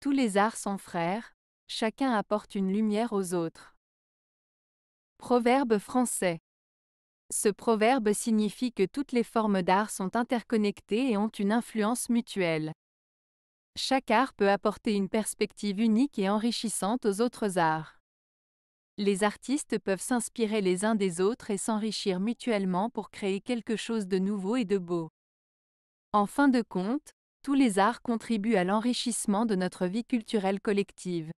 Tous les arts sont frères, chacun apporte une lumière aux autres. Proverbe français. Ce proverbe signifie que toutes les formes d'art sont interconnectées et ont une influence mutuelle. Chaque art peut apporter une perspective unique et enrichissante aux autres arts. Les artistes peuvent s'inspirer les uns des autres et s'enrichir mutuellement pour créer quelque chose de nouveau et de beau. En fin de compte, tous les arts contribuent à l'enrichissement de notre vie culturelle collective.